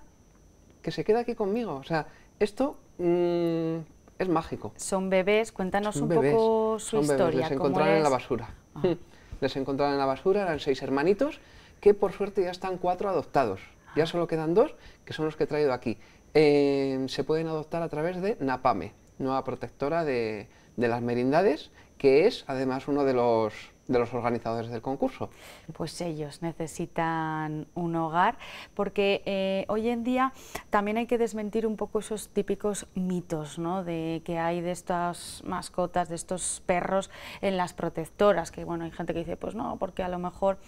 K: que se queda aquí conmigo. O sea, esto mm, es mágico. Son bebés, cuéntanos un poco su historia. los encontraron en la basura. Ah. los Les encontraron en la basura, eran seis hermanitos que por suerte ya están cuatro adoptados. Ya solo quedan dos, que son los que he traído aquí. Em, se pueden adoptar a través de NAPAME, nueva protectora de, las merindades, que es además uno de los de los organizadores del concurso.
A: Pues ellos necesitan un hogar, porque eh, hoy en día también hay que desmentir un poco esos típicos mitos ¿no? de que hay de estas mascotas, de estos perros en las protectoras, que bueno, hay gente que dice, pues no, porque a lo mejor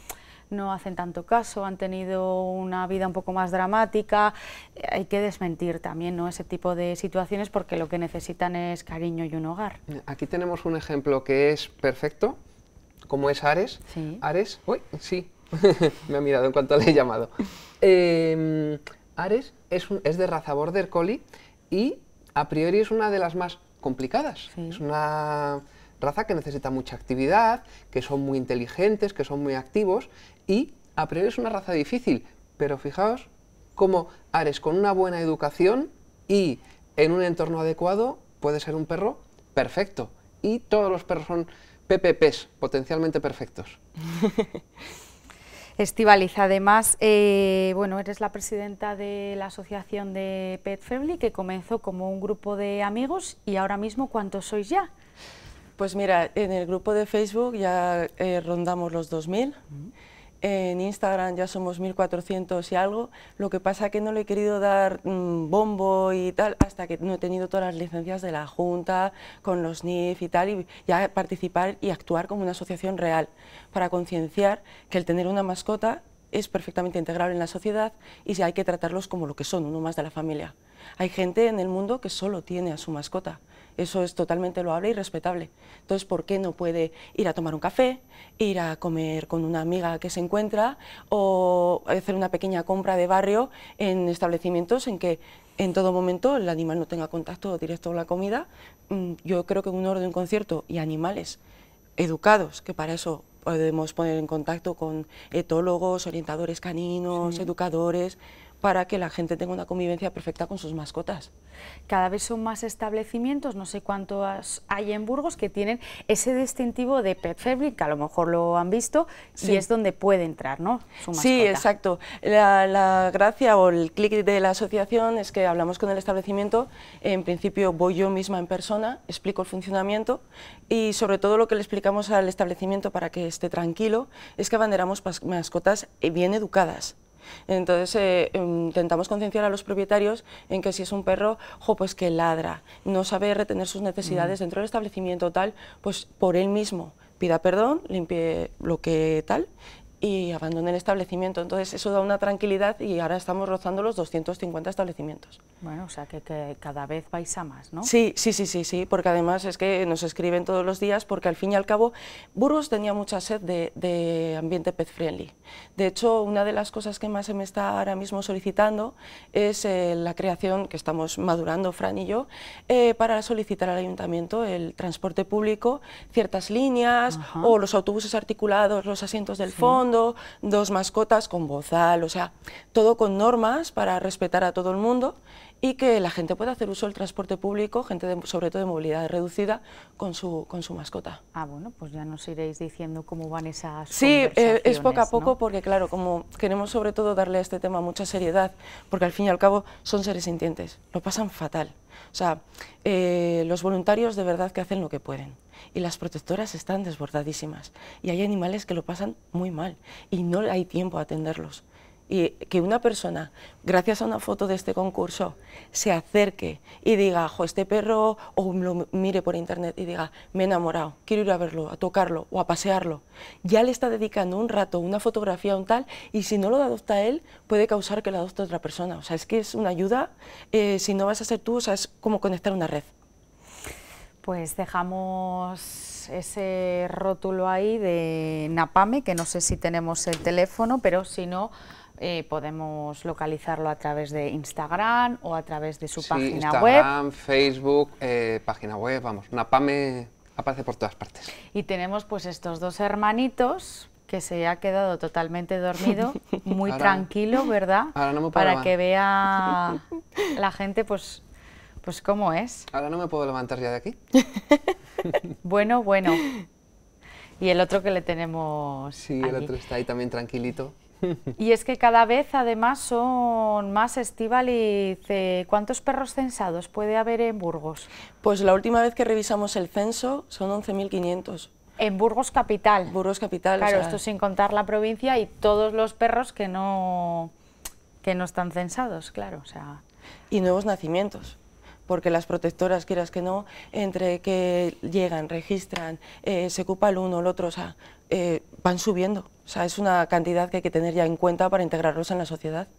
A: no hacen tanto caso, han tenido una vida un poco más dramática. Eh, hay que desmentir también ¿no? ese tipo de situaciones porque lo que necesitan es cariño y un hogar.
K: Aquí tenemos un ejemplo que es perfecto, como es Ares. Ares, uy, sí, me ha mirado en cuanto le he llamado. Em, Ares es, es de raza Border Collie y a priori es una de las más complicadas. Es una raza que necesita mucha actividad, que son muy inteligentes, que son muy activos y a priori es una raza difícil, pero fijaos cómo Ares con una buena educación y en un entorno adecuado puede ser un perro perfecto y todos los perros son PPPs, potencialmente perfectos.
A: Estivaliz, además, eh, bueno, eres la presidenta de la asociación de Pet Family que comenzó como un grupo de amigos y ahora mismo, ¿cuántos sois ya?
L: Pues mira, en el grupo de Facebook ya eh, rondamos los 2.000. En Instagram ya somos 1.400 y algo, lo que pasa es que no le he querido dar mm, bombo y tal hasta que no he tenido todas las licencias de la Junta, con los NIF y tal, y ya participar y actuar como una asociación real para concienciar que el tener una mascota es perfectamente integrable en la sociedad y si hay que tratarlos como lo que son, uno más de la familia. Hay gente en el mundo que solo tiene a su mascota eso es totalmente loable y respetable. Entonces, ¿por qué no puede ir a tomar un café, ir a comer con una amiga que se encuentra o hacer una pequeña compra de barrio en establecimientos en que en todo momento el animal no tenga contacto directo con la comida? Mm, yo creo que un orden concierto y animales educados, que para eso podemos poner en contacto con etólogos, orientadores caninos, educadores, para que la gente tenga una convivencia perfecta con sus mascotas. Cada vez son más establecimientos, no sé cuántos
A: hay en Burgos, que tienen ese distintivo de pet friendly, que a lo mejor lo han visto, y es donde
L: puede entrar ¿no? su mascota. Sí, exacto. La, la gracia o el clic de la asociación es que hablamos con el establecimiento, en principio voy yo misma en persona, explico el funcionamiento y sobre todo lo que le explicamos al establecimiento para que esté tranquilo es que abanderamos mascotas bien educadas entonces eh, em, intentamos concienciar a los propietarios en que si es un perro, jo, pues que ladra, no sabe retener sus necesidades mm. dentro del establecimiento tal, pues por él mismo pida perdón, limpie lo que tal y abandoné el establecimiento. Entonces eso da una tranquilidad y ahora estamos rozando los 250 establecimientos. Bueno, o sea que, cada vez vais a más, ¿no? Sí, sí, sí, sí, sí, porque además es que nos escriben todos los días porque al fin y al cabo Burgos tenía mucha sed de, ambiente pet friendly. De hecho, una de las cosas que más se me está ahora mismo solicitando es eh, la creación, que estamos madurando Fran y yo, eh, para solicitar al ayuntamiento el transporte público, ciertas líneas o los autobuses articulados, los asientos del fondo, dos mascotas con bozal, o sea, todo con normas para respetar a todo el mundo y que la gente pueda hacer uso del transporte público, gente sobre todo de movilidad reducida, con su, con su mascota. Ah, bueno, pues ya nos iréis diciendo cómo van esas Sí, eh, es poco a poco porque, claro, como queremos sobre todo darle a este tema mucha seriedad, porque al fin y al cabo son seres sintientes, lo pasan fatal. O sea, eh, los voluntarios de verdad que hacen lo que pueden y las protectoras están desbordadísimas y hay animales que lo pasan muy mal y no hay tiempo a atenderlos. Y que una persona, gracias a una foto de este concurso, se acerque y diga, jo, este perro, o lo mire por internet y diga, me he enamorado, quiero ir a verlo, a tocarlo o a pasearlo. Ya le está dedicando un rato, una fotografía, a un tal, y si no lo adopta él, puede causar que lo adopte otra persona. O sea, es que es una ayuda, eh, si no vas a ser tú, o es como conectar una red. Pues
A: dejamos ese rótulo ahí de Napame, que no sé si tenemos el teléfono, pero si no, eh, podemos localizarlo a través de Instagram o a través de su página web. Instagram,
K: Facebook, eh, página web, vamos, Napame aparece por todas partes.
A: Y tenemos pues estos dos hermanitos que se ha quedado totalmente dormido, muy tranquilo, ¿verdad? Ahora no me Para que vea la gente pues pues cómo es. Ahora no me puedo levantar ya de aquí. bueno, bueno. Y el otro que le tenemos. Sí, el otro está ahí también tranquilito. y es que cada vez además son más Estivaliz.
L: ¿Cuántos perros censados puede haber en Burgos? Pues la última vez que revisamos el censo son 11.500. En Burgos Capital. Burgos Capital. Claro, esto sin contar la
A: provincia y todos los perros que no, que no están censados, claro. O sea.
L: Y nuevos nacimientos porque las protectoras, quieras que no, entre que llegan, registran, eh, se ocupa el uno, el otro, o sea, eh, van subiendo. O sea, es una cantidad que hay que tener ya en cuenta para integrarlos en la sociedad.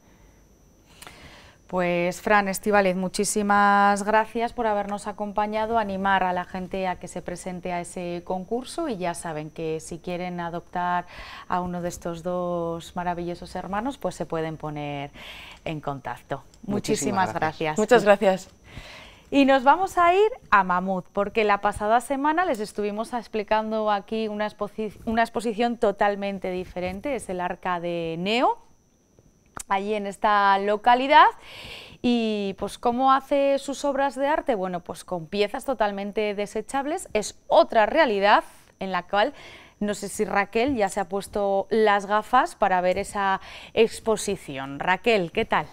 L: Pues
A: Fran Estivalez, muchísimas gracias por habernos acompañado, animar a la gente a que se presente a ese concurso y ya saben que si quieren adoptar a uno de estos dos maravillosos hermanos, pues se pueden poner en contacto. Muchísimas, gracias. Muchas gracias. Y nos vamos a ir a Mamut, porque la pasada semana les estuvimos explicando aquí una, exposición totalmente diferente, es el Arca de Neo, allí en esta localidad. Y pues cómo hace sus obras de arte, bueno, pues con piezas totalmente desechables, es otra realidad en la cual no sé si Raquel ya se ha puesto las gafas para ver esa exposición. Raquel, ¿qué tal?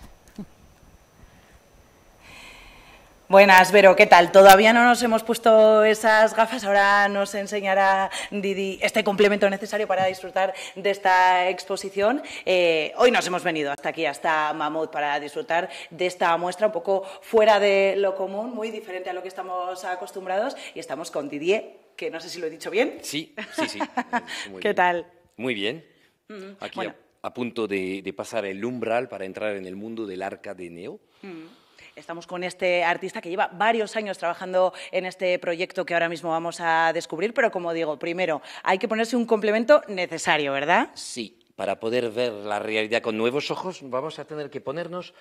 M: Buenas, Vero, ¿qué tal? Todavía no nos hemos puesto esas gafas, ahora nos enseñará Didi este complemento necesario para disfrutar de esta exposición. Eh, hoy nos hemos venido hasta aquí, hasta Mamut, para disfrutar de esta muestra un poco fuera de lo común, muy diferente a lo que estamos acostumbrados y estamos con Didier, que no sé si lo he dicho bien.
N: Sí, sí, sí. Muy ¿Qué tal? Muy bien. Mm, aquí a, punto de, pasar el umbral para entrar en el mundo del arca de Neo.
M: Mm. Estamos con este artista que lleva varios años trabajando en este proyecto que ahora mismo vamos a descubrir, pero como digo, primero hay que ponerse un complemento necesario, ¿verdad?
N: Sí, para poder ver la realidad con nuevos ojos, vamos a tener que ponernos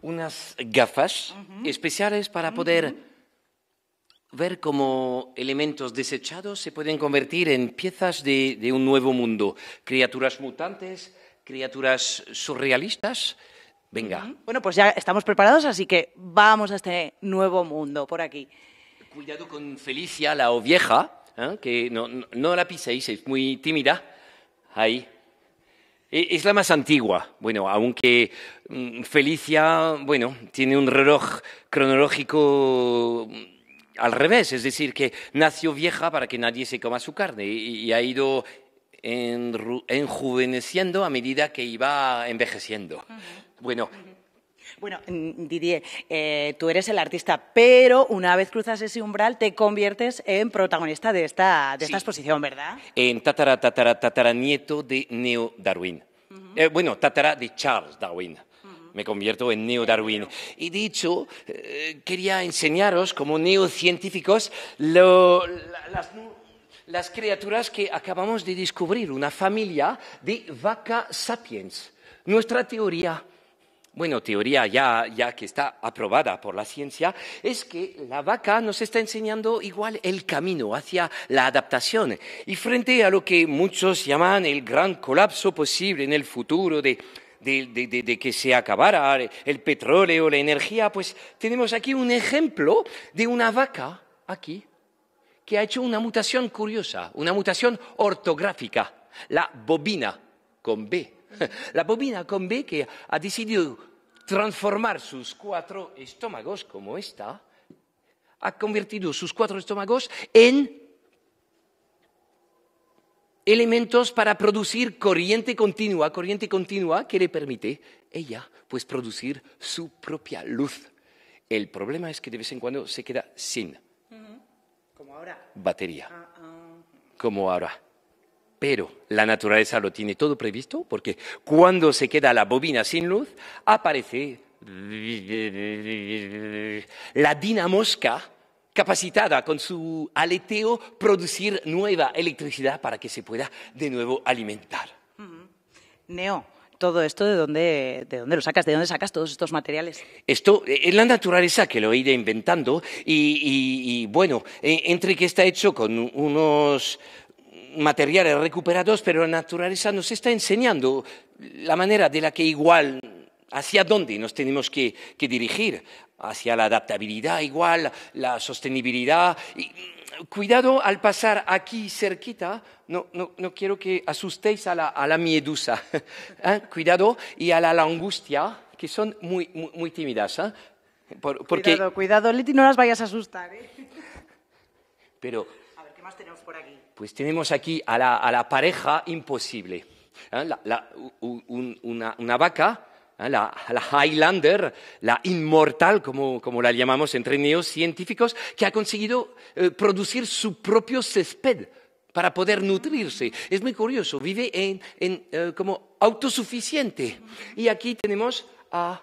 N: unas gafas especiales para poder ver cómo elementos desechados se pueden convertir en piezas de un nuevo mundo. Criaturas mutantes, criaturas surrealistas, Venga.
M: Bueno, pues ya estamos preparados, así que vamos a este nuevo mundo por aquí.
N: Cuidado con Felicia, la vieja, ¿eh? que no, la piséis, es muy tímida. Ahí. E, es la más antigua, bueno, aunque mm, Felicia, bueno, tiene un reloj cronológico mm, al revés, es decir, que nació vieja para que nadie se coma su carne y, ha ido enjuveneciendo a medida que iba envejeciendo. Bueno,
M: mm, Didier, eh, tú eres el artista, pero una vez cruzas ese umbral te conviertes en protagonista de esta, de esta exposición, ¿verdad?
N: En tatara, tatara, Nieto de Neo Darwin. Eh, bueno, tatara de Charles Darwin. Me convierto en neo-darwin. Y dicho, eh, quería enseñaros como neocientíficos las, las criaturas que acabamos de descubrir, una familia de vaca sapiens. Nuestra teoría bueno, teoría ya, que está aprobada por la ciencia, es que la vaca nos está enseñando igual el camino hacia la adaptación. Y frente a lo que muchos llaman el gran colapso posible en el futuro de que se acabara el petróleo, la energía, pues tenemos aquí un ejemplo de una vaca, aquí, que ha hecho una mutación curiosa, una mutación ortográfica, la bobina, con B La bobina con B que ha decidido transformar sus cuatro estómagos como esta, ha convertido sus cuatro estómagos en elementos para producir corriente continua, corriente continua que le permite ella pues producir su propia luz. El problema es que de vez en cuando se queda sin. Como ahora. Batería. Ah, ah. Como ahora. Pero la naturaleza lo tiene todo previsto porque cuando se queda la bobina sin luz, aparece la dinamosca capacitada con su aleteo producir nueva electricidad para que se pueda de nuevo alimentar. Mm-hmm.
M: Neo, todo esto de dónde, de dónde lo sacas, de dónde sacas todos estos materiales.
N: Esto eh, es la naturaleza que lo he ido inventando y bueno, eh, entre que está hecho con unos materiales recuperados, pero la naturaleza nos está enseñando la manera de la que igual, hacia dónde nos tenemos que, dirigir, hacia la adaptabilidad igual, la sostenibilidad. Mm, cuidado al pasar aquí cerquita, no, no, quiero que asustéis a la, a ¿eh? cuidado, y a la, angustia, que son muy, muy, tímidas. ¿eh? porque... Cuidado,
M: cuidado, no las vayas a asustar. ¿eh? Pero... A ver, ¿qué más tenemos por aquí?
N: pues tenemos aquí a la, pareja imposible. ¿eh? una, vaca, ¿eh? la, Highlander, la inmortal, como, la llamamos entre científicos, que ha conseguido eh, producir su propio césped para poder nutrirse. Es muy curioso, vive como autosuficiente. Y aquí tenemos a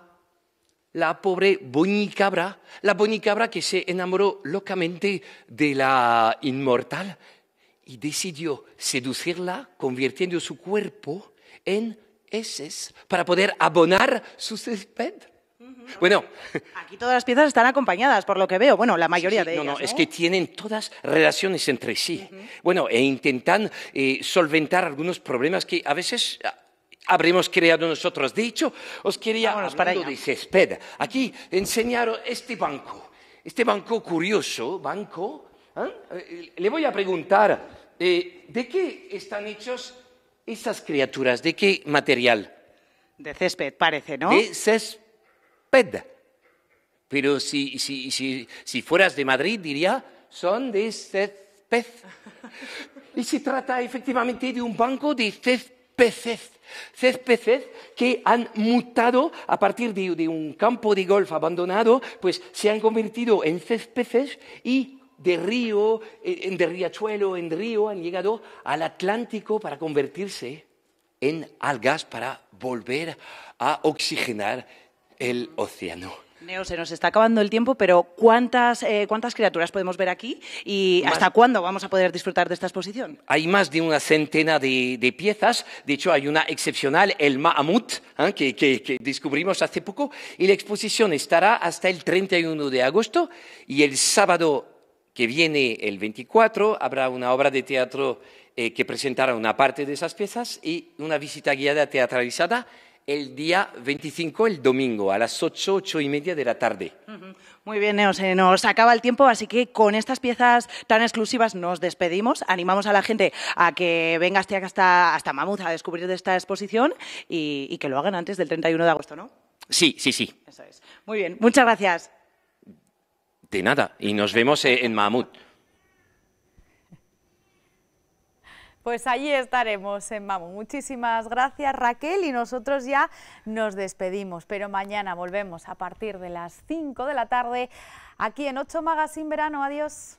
N: la pobre bonicabra, la bonicabra que se enamoró locamente de la inmortal y decidió seducirla convirtiendo su cuerpo en heces para poder abonar su césped. Bueno,
M: aquí todas las piezas están acompañadas, por lo que veo. Bueno, la mayoría de ellas. No, no, es que tienen todas
N: relaciones entre sí. Bueno, e intentan eh, solventar algunos problemas que a veces ah, habremos creado nosotros. De hecho, os quería Vámonos para de césped. Aquí enseñaros este banco, este banco curioso, banco ¿Ah? Eh, eh, le voy a preguntar, eh, ¿de qué están hechos esas criaturas? ¿De qué material? De césped, parece, ¿no? De césped. Pero si, fueras de Madrid, diría, son de césped. Y se trata efectivamente de un banco de céspedes, céspedes que han mutado a partir de, un campo de golf abandonado, pues se han convertido en céspedes y de río, de riachuelo en río, han llegado al Atlántico para convertirse en algas, para volver a oxigenar el océano.
M: Neo, se nos está acabando el tiempo, pero ¿cuántas, eh, cuántas criaturas podemos ver aquí y hasta cuándo vamos a poder disfrutar de esta exposición?
N: Hay más de una centena de, piezas. De hecho, hay una excepcional, el Mahamut, ¿eh? que, que, que, descubrimos hace poco. Y la exposición estará hasta el 31 de agosto y el sábado que viene el 24, habrá una obra de teatro eh, que presentará una parte de esas piezas y una visita guiada teatralizada el día 25, el domingo, a las 8, 8 y media de la tarde.
M: Muy bien, Neo, se nos acaba el tiempo, así que con estas piezas tan exclusivas nos despedimos. Animamos a la gente a que venga hasta, hasta a descubrir esta exposición y, y que lo hagan antes del 31 de agosto, ¿no?
N: Sí, sí, sí.
M: es. Muy bien, muchas gracias.
N: De nada. Y nos vemos eh, en mamut.
A: Pues allí estaremos en Mamut. Muchísimas gracias Raquel y nosotros ya nos despedimos, pero mañana volvemos a partir de las 5 de la tarde aquí en 8 Magasín Verano. Adiós.